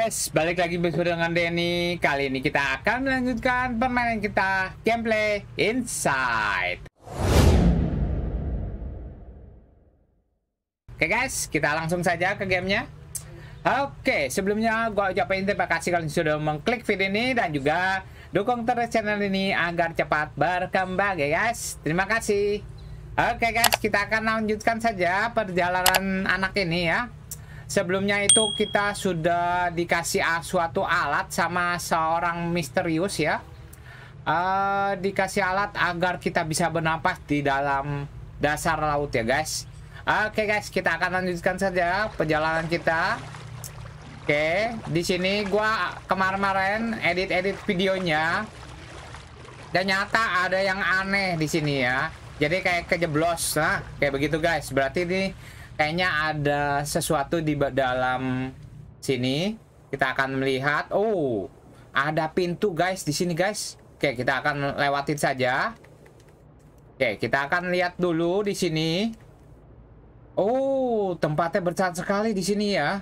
guys, balik lagi bersama dengan Denny Kali ini kita akan melanjutkan permainan kita Gameplay Inside Oke guys, kita langsung saja ke gamenya Oke, sebelumnya gue ucapin terima kasih kalian sudah mengklik video ini Dan juga dukung terus channel ini agar cepat berkembang ya guys Terima kasih Oke guys, kita akan lanjutkan saja perjalanan anak ini ya sebelumnya itu kita sudah dikasih suatu alat sama seorang misterius ya uh, dikasih alat agar kita bisa bernapas di dalam dasar laut ya guys oke okay, guys kita akan lanjutkan saja perjalanan kita oke okay, di sini gua kemarin marin edit-edit videonya dan nyata ada yang aneh di sini ya jadi kayak kejeblos nah kayak begitu guys berarti ini Kayaknya ada sesuatu di dalam sini. Kita akan melihat. Oh, ada pintu guys di sini guys. Oke, kita akan lewatin saja. Oke, kita akan lihat dulu di sini. Oh, tempatnya bercat sekali di sini ya.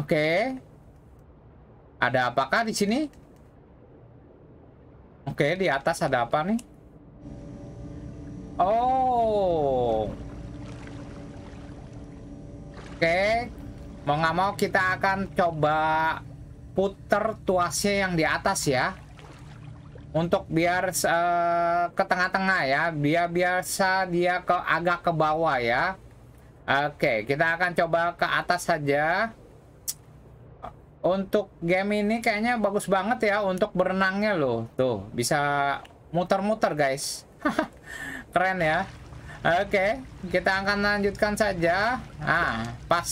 Oke. Ada apakah di sini? Oke, di atas ada apa nih? Oh. Oke, mau nggak mau kita akan coba puter tuasnya yang di atas ya. Untuk biar uh, ke tengah-tengah ya, biar biasa dia ke agak ke bawah ya. Oke, kita akan coba ke atas saja. Untuk game ini kayaknya bagus banget ya untuk berenangnya loh. Tuh, bisa muter-muter guys. Keren ya. Oke, kita akan lanjutkan saja. Ah, pas.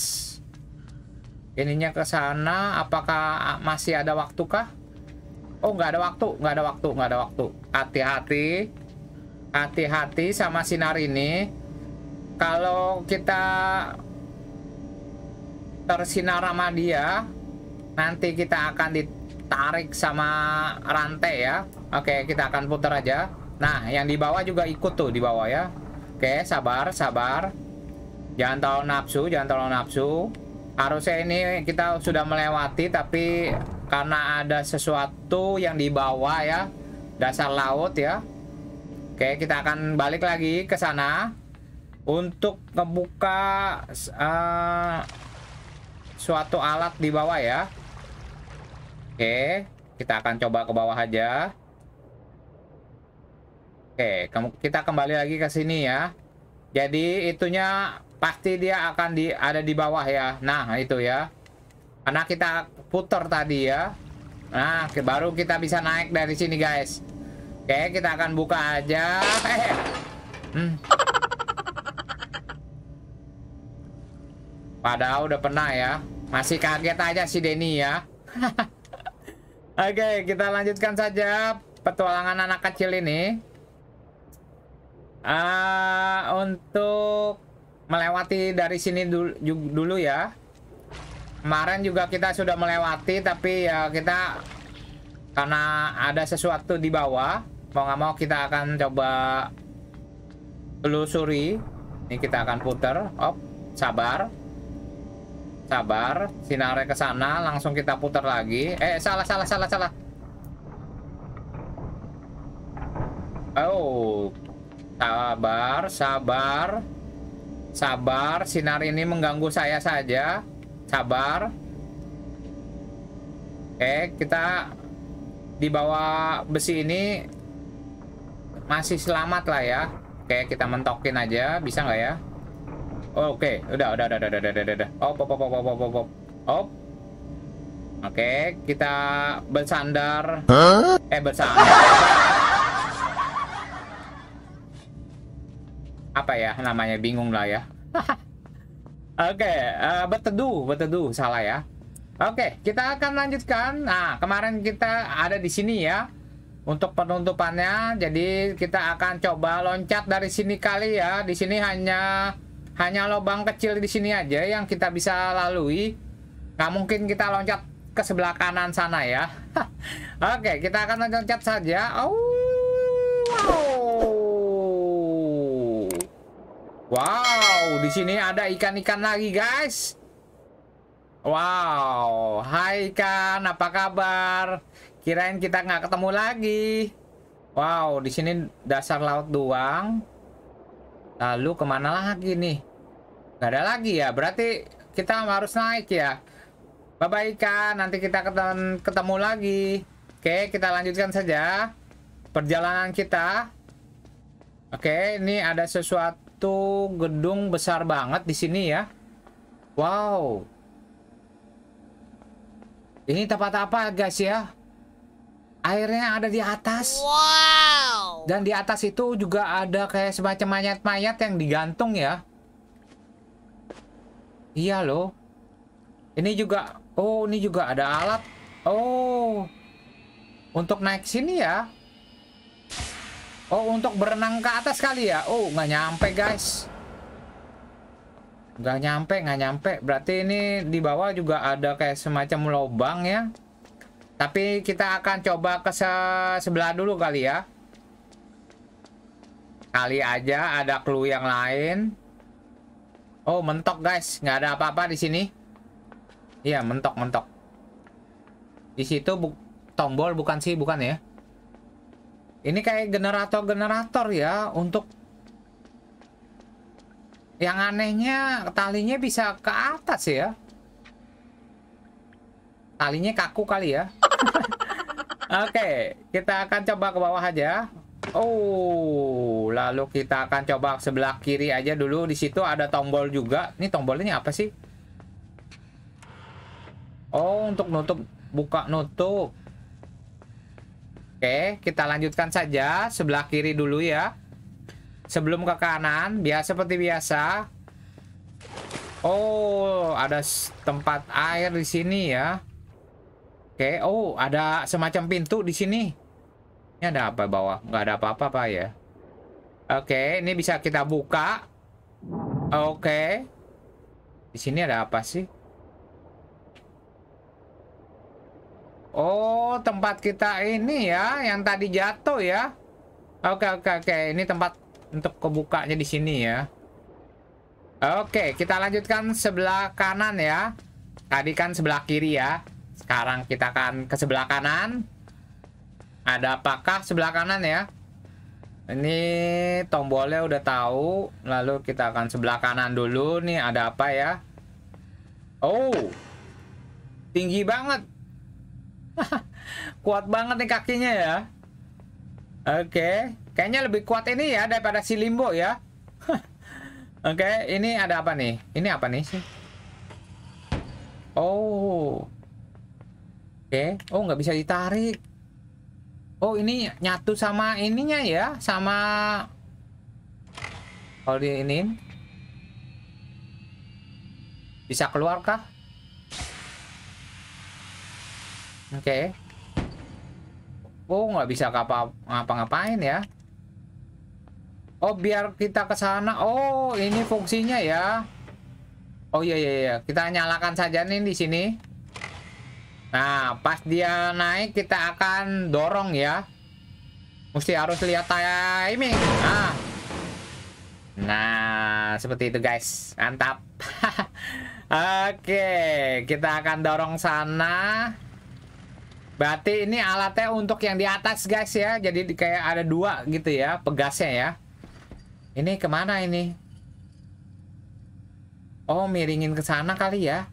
Ininya ke sana, apakah masih ada waktu kah? Oh, nggak ada waktu, nggak ada waktu, nggak ada waktu. Hati-hati, hati-hati sama sinar ini. Kalau kita tersinar sama dia, nanti kita akan ditarik sama rantai ya. Oke, kita akan putar aja. Nah, yang di bawah juga ikut tuh di bawah ya. Oke, sabar, sabar. Jangan terlalu nafsu, jangan terlalu nafsu. Harusnya ini kita sudah melewati, tapi karena ada sesuatu yang di bawah ya, dasar laut ya. Oke, kita akan balik lagi ke sana untuk membuka uh, eh, suatu alat di bawah ya. Oke, kita akan coba ke bawah aja. Oke, kita kembali lagi ke sini ya. Jadi itunya pasti dia akan di ada di bawah ya. Nah, itu ya. Karena kita putar tadi ya. Nah, baru kita bisa naik dari sini, guys. Oke, kita akan buka aja. Eh. hmm. Padahal udah pernah ya. Masih kaget aja si Denny ya. Oke, kita lanjutkan saja petualangan anak kecil ini uh, untuk melewati dari sini dulu, dulu ya kemarin juga kita sudah melewati tapi ya kita karena ada sesuatu di bawah mau nggak mau kita akan coba telusuri ini kita akan putar op sabar sabar sinarnya ke sana langsung kita putar lagi eh salah salah salah salah oh Sabar, sabar. Sabar, sinar ini mengganggu saya saja. Sabar. Oke, kita di bawah besi ini masih selamat lah ya. Oke, kita mentokin aja, bisa nggak ya? Oh, Oke, udah, udah, udah, udah, udah, udah, udah. Op, op, op, op, op, op, op. Oke, kita bersandar. Huh? Eh, bersandar. apa ya namanya bingung lah ya. Oke, okay, uh, eh, berteduh, berteduh salah ya. Oke, okay, kita akan lanjutkan. Nah, kemarin kita ada di sini ya untuk penutupannya. Jadi kita akan coba loncat dari sini kali ya. Di sini hanya hanya lubang kecil di sini aja yang kita bisa lalui. Nggak mungkin kita loncat ke sebelah kanan sana ya. Oke, okay, kita akan loncat saja. Oh, wow. Wow, di sini ada ikan-ikan lagi, guys. Wow, hai ikan, apa kabar? Kirain kita nggak ketemu lagi. Wow, di sini dasar laut doang. Lalu kemana lagi nih? Gak ada lagi ya, berarti kita harus naik ya. Bye bye ikan, nanti kita ketemu lagi. Oke, kita lanjutkan saja perjalanan kita. Oke, ini ada sesuatu itu gedung besar banget di sini ya. Wow. Ini tempat apa guys ya? Airnya ada di atas. Wow. Dan di atas itu juga ada kayak semacam mayat-mayat yang digantung ya. Iya loh. Ini juga, oh ini juga ada alat. Oh, untuk naik sini ya. Oh untuk berenang ke atas kali ya Oh nggak nyampe guys Nggak nyampe nggak nyampe Berarti ini di bawah juga ada kayak semacam lubang ya Tapi kita akan coba ke se sebelah dulu kali ya Kali aja ada clue yang lain Oh mentok guys nggak ada apa-apa di sini Iya mentok mentok Di situ bu tombol bukan sih bukan ya ini kayak generator-generator ya untuk yang anehnya talinya bisa ke atas ya. Talinya kaku kali ya. Oke, okay, kita akan coba ke bawah aja. Oh, lalu kita akan coba ke sebelah kiri aja dulu. Di situ ada tombol juga. Ini tombolnya apa sih? Oh, untuk nutup, buka nutup. Oke, kita lanjutkan saja sebelah kiri dulu ya. Sebelum ke kanan, biasa seperti biasa. Oh, ada tempat air di sini ya. Oke, oh ada semacam pintu di sini. Ini ada apa bawah? Nggak ada apa-apa pak ya. Oke, ini bisa kita buka. Oke. Di sini ada apa sih? Oh, tempat kita ini ya, yang tadi jatuh ya. Oke, oke, oke. Ini tempat untuk kebukanya di sini ya. Oke, kita lanjutkan sebelah kanan ya. Tadi kan sebelah kiri ya. Sekarang kita akan ke sebelah kanan. Ada apakah sebelah kanan ya? Ini tombolnya udah tahu. Lalu kita akan sebelah kanan dulu nih ada apa ya? Oh. Tinggi banget. kuat banget nih kakinya ya. Oke, okay. kayaknya lebih kuat ini ya daripada si Limbo ya. Oke, okay. ini ada apa nih? Ini apa nih sih? Oh. Oke, okay. oh nggak bisa ditarik. Oh, ini nyatu sama ininya ya, sama kalau di ini bisa keluar kah? Oke. Okay. Oh, nggak bisa ngapa-ngapain ya. Oh, biar kita ke sana. Oh, ini fungsinya ya. Oh iya iya iya, kita nyalakan saja nih di sini. Nah, pas dia naik kita akan dorong ya. Mesti harus lihat timing. Nah. Nah, seperti itu guys. Mantap. Oke, okay, kita akan dorong sana. Berarti ini alatnya untuk yang di atas guys ya. Jadi kayak ada dua gitu ya pegasnya ya. Ini kemana ini? Oh miringin ke sana kali ya.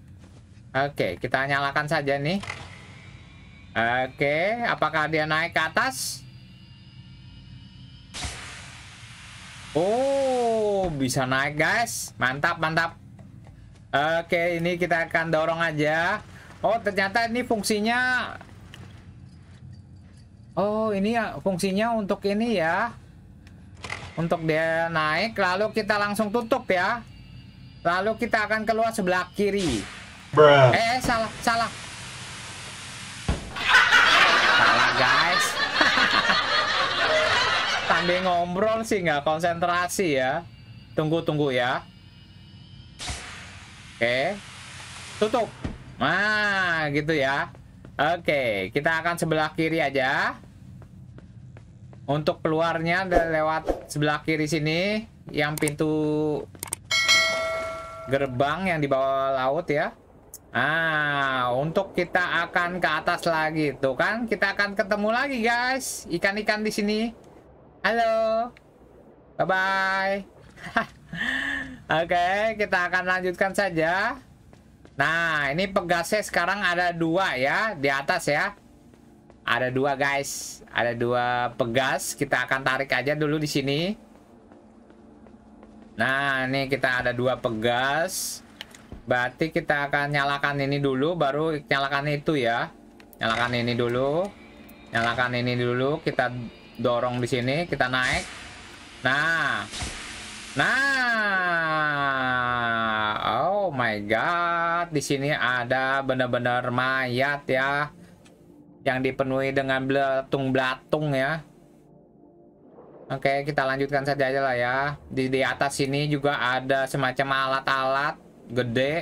Oke kita nyalakan saja nih. Oke apakah dia naik ke atas? Oh bisa naik guys. Mantap mantap. Oke ini kita akan dorong aja. Oh ternyata ini fungsinya Oh, ini ya fungsinya untuk ini ya. Untuk dia naik lalu kita langsung tutup ya. Lalu kita akan keluar sebelah kiri. Bruh. Eh, eh salah, salah. Salah, guys. Sambil ngobrol sih nggak konsentrasi ya. Tunggu, tunggu ya. Oke. Tutup. Nah, gitu ya. Oke, kita akan sebelah kiri aja. Untuk keluarnya lewat sebelah kiri sini, yang pintu gerbang yang di bawah laut ya. Ah, untuk kita akan ke atas lagi tuh kan, kita akan ketemu lagi guys, ikan-ikan di sini. Halo, bye bye. Oke, okay, kita akan lanjutkan saja. Nah, ini pegasnya sekarang ada dua ya di atas ya. Ada dua guys, ada dua pegas. Kita akan tarik aja dulu di sini. Nah, ini kita ada dua pegas. Berarti kita akan nyalakan ini dulu, baru nyalakan itu ya. Nyalakan ini dulu, nyalakan ini dulu. Kita dorong di sini, kita naik. Nah, Nah, oh my god, di sini ada benar-benar mayat ya yang dipenuhi dengan belatung-belatung ya. Oke, kita lanjutkan saja aja lah ya. Di, di atas sini juga ada semacam alat-alat gede.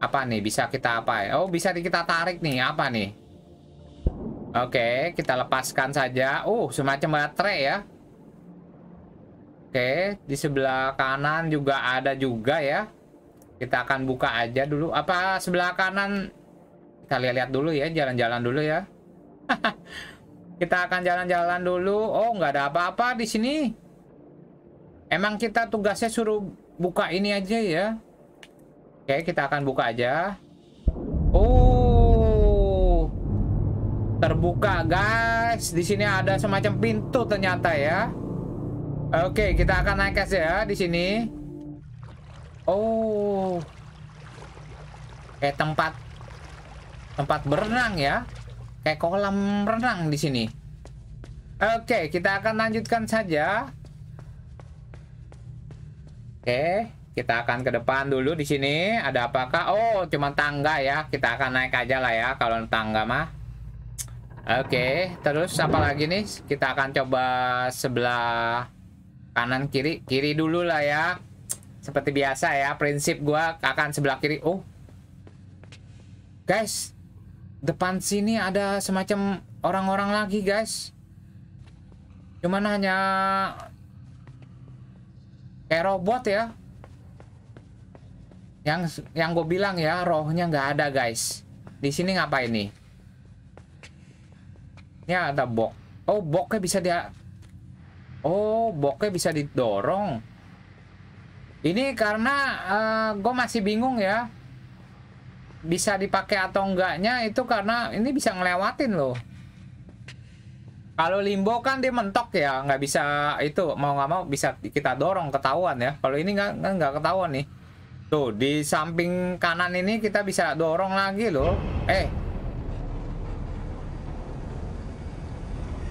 Apa nih? Bisa kita apa ya? Oh, bisa kita tarik nih. Apa nih? Oke, kita lepaskan saja. Oh, semacam baterai ya. Oke, di sebelah kanan juga ada juga ya. Kita akan buka aja dulu. Apa sebelah kanan kita lihat-lihat dulu ya jalan-jalan dulu ya kita akan jalan-jalan dulu oh nggak ada apa-apa di sini emang kita tugasnya suruh buka ini aja ya oke kita akan buka aja oh terbuka guys di sini ada semacam pintu ternyata ya oke kita akan naik ya di sini oh kayak tempat tempat berenang ya. Kayak kolam renang di sini. Oke, kita akan lanjutkan saja. Oke, kita akan ke depan dulu di sini. Ada apakah? Oh, cuma tangga ya. Kita akan naik aja lah ya kalau tangga mah. Oke, terus apa lagi nih? Kita akan coba sebelah kanan kiri, kiri dulu lah ya. Seperti biasa ya, prinsip gua akan sebelah kiri. Oh. Guys, depan sini ada semacam orang-orang lagi guys cuman hanya kayak robot ya yang yang gue bilang ya rohnya nggak ada guys di sini ngapain nih ini ada box oh boxnya bisa dia oh boxnya bisa didorong ini karena uh, eh, gue masih bingung ya bisa dipakai atau enggaknya itu karena ini bisa ngelewatin loh kalau limbo kan dia mentok ya nggak bisa itu mau nggak mau bisa kita dorong ketahuan ya kalau ini nggak nggak ketahuan nih tuh di samping kanan ini kita bisa dorong lagi loh eh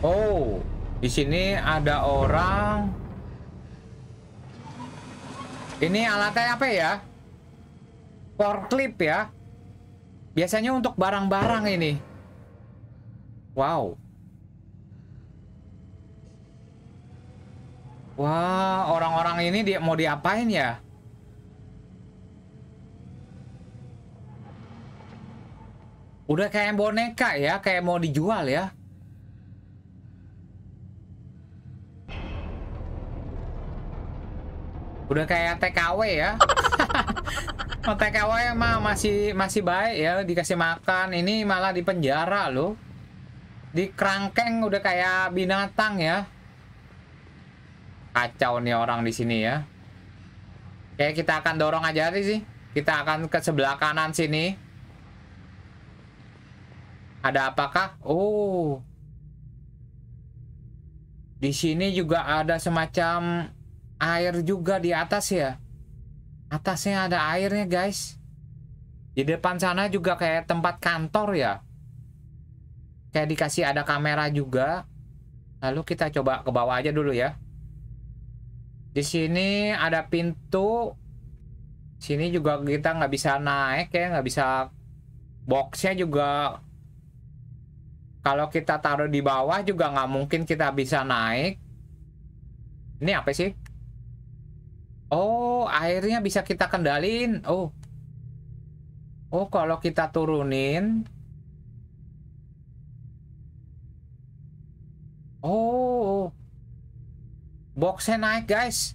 oh di sini ada orang ini alatnya apa ya forklift ya Biasanya untuk barang-barang ini. Wow. Wah, orang-orang ini dia mau diapain ya? Udah kayak boneka ya, kayak mau dijual ya. Udah kayak TKW ya. ya mah masih masih baik ya dikasih makan ini malah di penjara lo di kerangkeng udah kayak binatang ya kacau nih orang di sini ya Oke kita akan dorong aja sih kita akan ke sebelah kanan sini ada apakah oh di sini juga ada semacam air juga di atas ya Atasnya ada airnya guys. Di depan sana juga kayak tempat kantor ya. Kayak dikasih ada kamera juga. Lalu kita coba ke bawah aja dulu ya. Di sini ada pintu. Sini juga kita nggak bisa naik ya, nggak bisa. Boxnya juga kalau kita taruh di bawah juga nggak mungkin kita bisa naik. Ini apa sih? Oh, airnya bisa kita kendalin. Oh. Oh, kalau kita turunin. Oh. Boxnya naik, guys.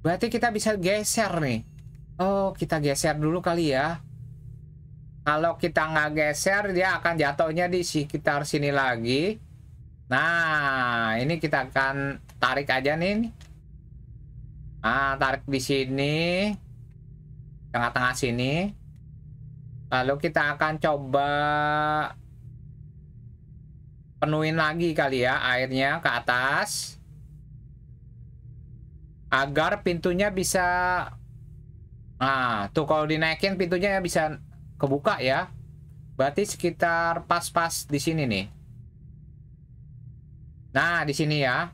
Berarti kita bisa geser nih. Oh, kita geser dulu kali ya. Kalau kita nggak geser, dia akan jatuhnya di sekitar sini lagi. Nah, ini kita akan tarik aja nih ah tarik di sini tengah-tengah sini lalu kita akan coba penuhin lagi kali ya airnya ke atas agar pintunya bisa nah tuh kalau dinaikin pintunya bisa kebuka ya berarti sekitar pas-pas di sini nih nah di sini ya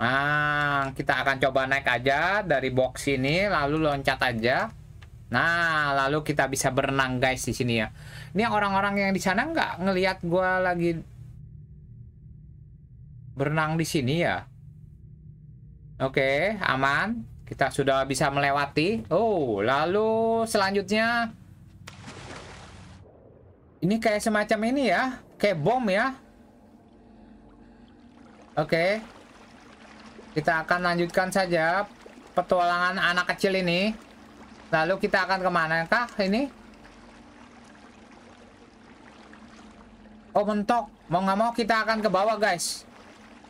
Nah, kita akan coba naik aja dari box ini, lalu loncat aja. Nah, lalu kita bisa berenang guys di sini ya. Ini orang-orang yang di sana nggak ngelihat gue lagi berenang di sini ya. Oke, aman. Kita sudah bisa melewati. Oh, lalu selanjutnya ini kayak semacam ini ya, kayak bom ya. Oke. Kita akan lanjutkan saja petualangan anak kecil ini. Lalu kita akan kemana kah ini? Oh mentok. Mau nggak mau kita akan ke bawah guys.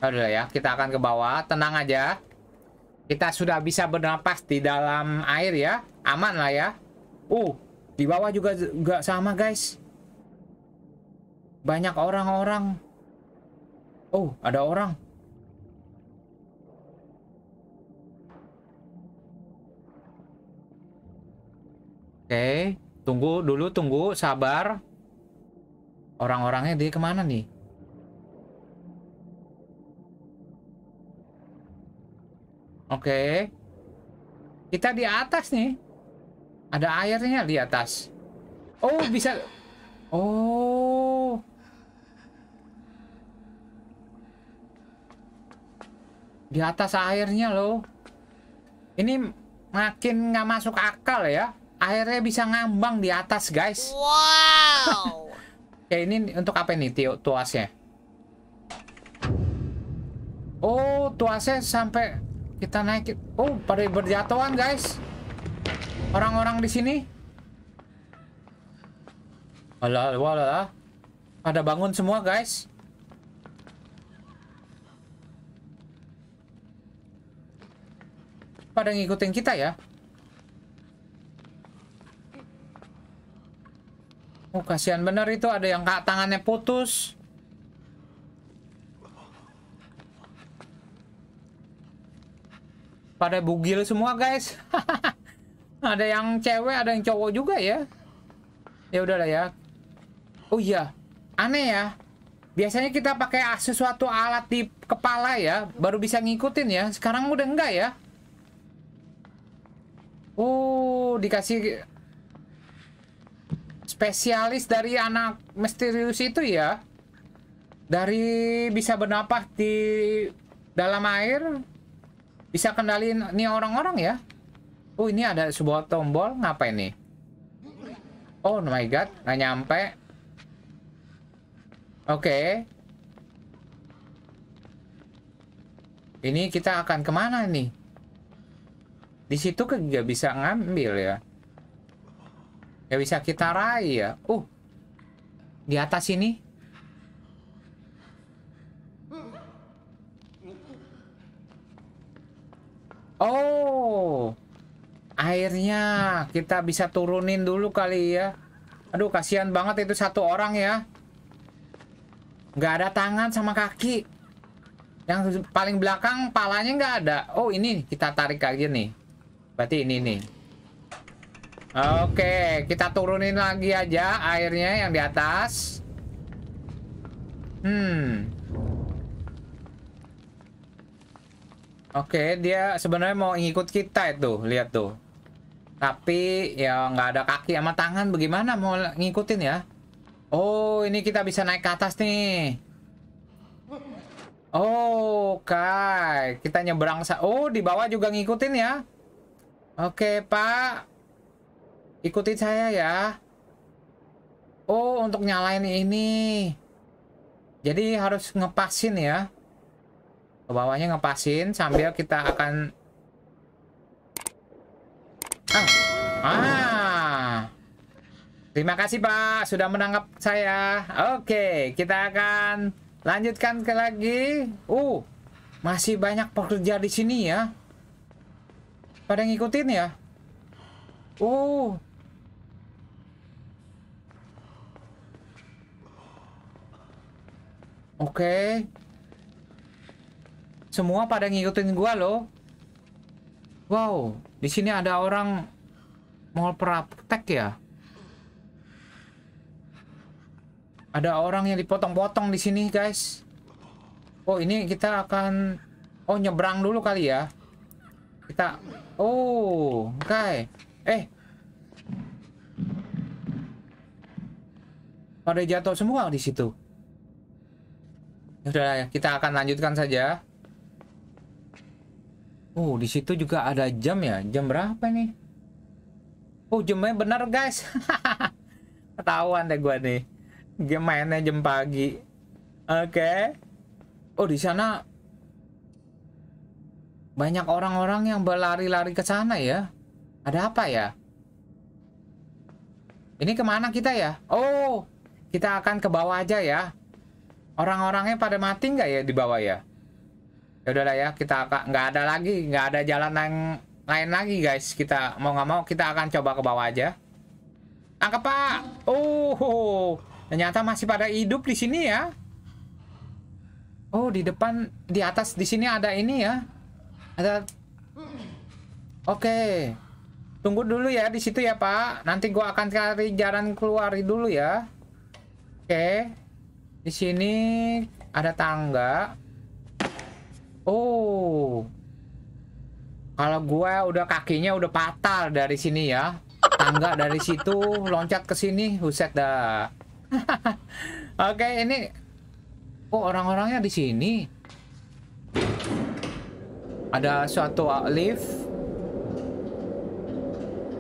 aduh ya, kita akan ke bawah. Tenang aja. Kita sudah bisa bernapas di dalam air ya. Aman lah ya. Uh, di bawah juga nggak sama guys. Banyak orang-orang. Oh, ada orang. Oke, tunggu dulu, tunggu, sabar. Orang-orangnya dia kemana nih? Oke. Kita di atas nih. Ada airnya di atas. Oh, bisa. Oh. Di atas airnya loh. Ini makin nggak masuk akal ya akhirnya bisa ngambang di atas guys wow ya ini untuk apa nih Tio tuasnya oh tuasnya sampai kita naik oh pada berjatuhan guys orang-orang di sini Wala wala. pada bangun semua guys pada ngikutin kita ya Oh, kasihan bener itu ada yang kak tangannya putus. Pada bugil semua, guys. ada yang cewek, ada yang cowok juga ya. Ya udahlah ya. Oh iya, aneh ya. Biasanya kita pakai sesuatu alat di kepala ya, baru bisa ngikutin ya. Sekarang udah enggak ya. Oh, dikasih spesialis dari anak misterius itu ya dari bisa bernapas di dalam air bisa kendalin ini orang-orang ya oh ini ada sebuah tombol ngapain nih oh my god nggak nyampe oke okay. ini kita akan kemana nih di situ kan nggak bisa ngambil ya Ya bisa kita raih ya. Uh. Di atas ini. Oh. Airnya kita bisa turunin dulu kali ya. Aduh kasihan banget itu satu orang ya. Nggak ada tangan sama kaki. Yang paling belakang palanya nggak ada. Oh ini kita tarik aja nih. Berarti ini nih. Oke, kita turunin lagi aja airnya yang di atas. Hmm. Oke, dia sebenarnya mau ngikut kita itu, lihat tuh. Tapi ya nggak ada kaki sama tangan, bagaimana mau ngikutin ya? Oh, ini kita bisa naik ke atas nih. Oh, Oke, kita nyebrang. Sa oh, di bawah juga ngikutin ya? Oke, Pak ikuti saya ya. Oh, untuk nyalain ini. Jadi harus ngepasin ya. Ke bawahnya ngepasin sambil kita akan Ah. ah. Terima kasih Pak sudah menangkap saya. Oke, kita akan lanjutkan ke lagi. Uh, masih banyak pekerja di sini ya. Pada ngikutin ya. Uh, Oke. Okay. Semua pada ngikutin gua loh. Wow, di sini ada orang mau praktek ya? Ada orang yang dipotong-potong di sini, guys. Oh, ini kita akan oh nyebrang dulu kali ya. Kita oh, oke. Okay. Eh. Pada jatuh semua di situ. Udah, kita akan lanjutkan saja. Oh, di situ juga ada jam ya. Jam berapa nih? Oh, jamnya benar, guys. Ketahuan deh gua nih. Game mainnya jam pagi. Oke. Okay. Oh, di sana banyak orang-orang yang berlari-lari ke sana ya. Ada apa ya? Ini kemana kita ya? Oh, kita akan ke bawah aja ya. Orang-orangnya pada mati nggak ya di bawah ya? Ya udahlah ya, kita nggak ada lagi, nggak ada jalan yang lain lagi guys. Kita mau nggak mau kita akan coba ke bawah aja. Angkat pak. Oh, ternyata masih pada hidup di sini ya. Oh, di depan, di atas di sini ada ini ya. Ada. Oke. Okay. Tunggu dulu ya di situ ya Pak. Nanti gua akan cari jalan keluar dulu ya. Oke. Okay. Di sini ada tangga. Oh. Kalau gue udah kakinya udah patah dari sini ya. Tangga dari situ loncat ke sini, huset dah. Oke, okay, ini Oh, orang-orangnya di sini. Ada suatu lift.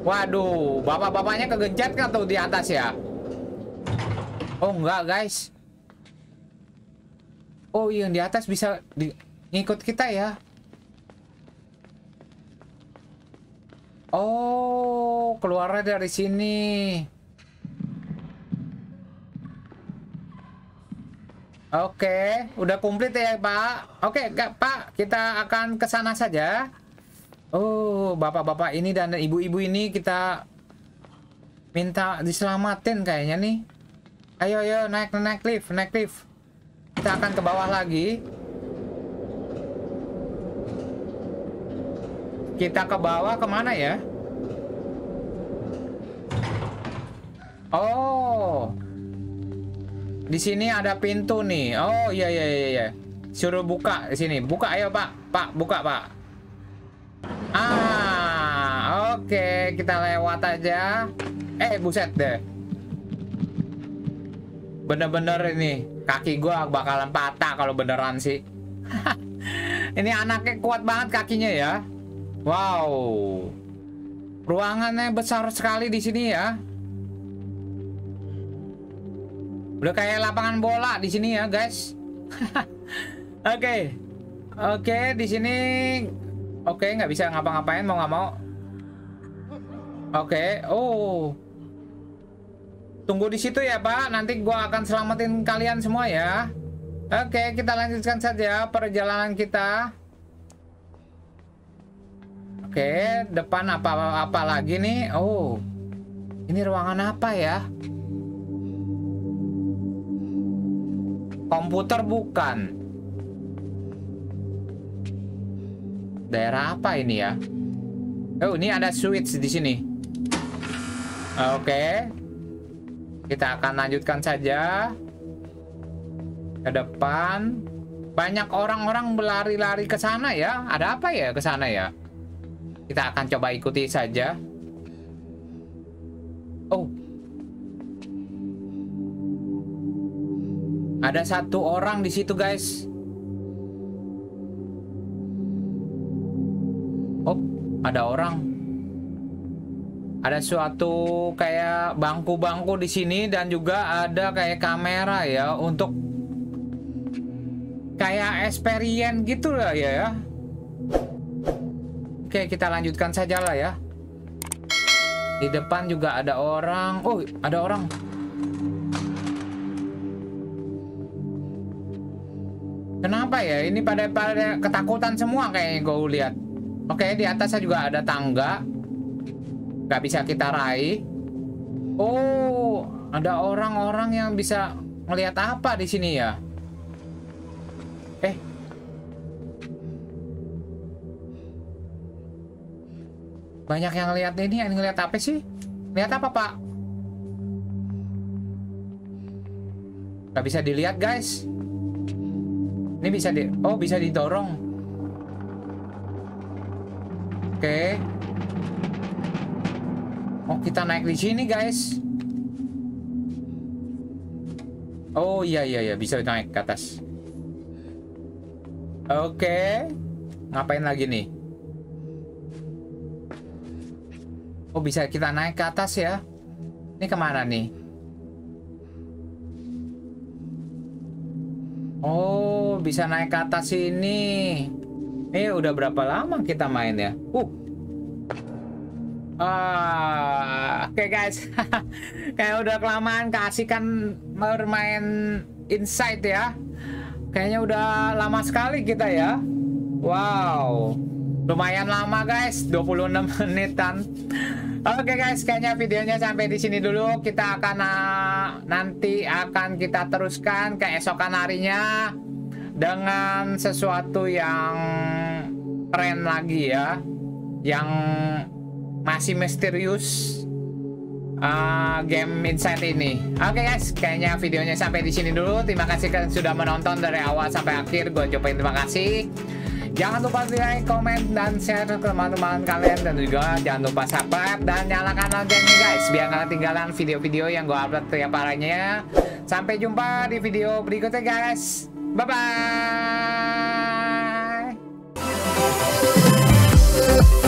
Waduh, bapak-bapaknya kegencet kan tuh di atas ya? Oh, enggak, guys. Oh iya, yang di atas bisa di... ngikut kita ya. Oh, keluarnya dari sini. Oke, udah komplit ya Pak. Oke, Kak, Pak, kita akan ke sana saja. Oh, bapak-bapak ini dan ibu-ibu ini kita minta diselamatin kayaknya nih. Ayo, ayo naik naik lift, naik lift. Kita akan ke bawah lagi. Kita ke bawah kemana ya? Oh. Di sini ada pintu nih. Oh, iya iya iya iya. Suruh buka di sini. Buka ayo, Pak. Pak, buka, Pak. Ah, oke, okay. kita lewat aja. Eh, buset deh bener-bener ini kaki gue bakalan patah kalau beneran sih ini anaknya kuat banget kakinya ya wow ruangannya besar sekali di sini ya udah kayak lapangan bola di sini ya guys oke okay. oke okay, di sini oke okay, nggak bisa ngapa-ngapain mau nggak mau oke okay. oh Tunggu di situ ya, Pak. Nanti gua akan selamatin kalian semua ya. Oke, kita lanjutkan saja perjalanan kita. Oke, depan apa-apa lagi nih? Oh. Ini ruangan apa ya? Komputer bukan. Daerah apa ini ya? Oh, ini ada switch di sini. Oke, kita akan lanjutkan saja ke depan banyak orang-orang berlari-lari ke sana ya ada apa ya ke sana ya kita akan coba ikuti saja oh ada satu orang di situ guys oh ada orang ada suatu kayak bangku-bangku di sini dan juga ada kayak kamera ya untuk kayak experience gitu lah ya ya. Oke, kita lanjutkan saja lah ya. Di depan juga ada orang. Oh, ada orang. Kenapa ya? Ini pada pada ketakutan semua kayaknya gue lihat. Oke, di atasnya juga ada tangga nggak bisa kita raih. Oh, ada orang-orang yang bisa melihat apa di sini ya? Eh. Banyak yang lihat ini, yang ngelihat apa sih? Lihat apa, Pak? Gak bisa dilihat, guys. Ini bisa di... Oh, bisa didorong. Oke. Oh, kita naik di sini, guys. Oh, iya, iya, iya. Bisa naik ke atas. Oke. Okay. Ngapain lagi nih? Oh, bisa kita naik ke atas ya. Ini kemana nih? Oh, bisa naik ke atas sini. Eh, udah berapa lama kita main ya? Uh, Uh, Oke okay guys, kayak udah kelamaan keasikan bermain insight ya. Kayaknya udah lama sekali kita ya. Wow, lumayan lama guys, 26 menitan. Oke okay guys, kayaknya videonya sampai di sini dulu. Kita akan uh, nanti akan kita teruskan keesokan harinya dengan sesuatu yang keren lagi ya, yang masih misterius uh, game Inside ini. Oke okay guys, kayaknya videonya sampai di sini dulu. Terima kasih kalian sudah menonton dari awal sampai akhir. Gue cobain terima kasih. Jangan lupa di like, comment, dan share ke teman-teman kalian Dan juga jangan lupa subscribe dan nyalakan loncengnya guys Biar kalian ketinggalan video-video yang gue upload tiap harinya Sampai jumpa di video berikutnya guys Bye-bye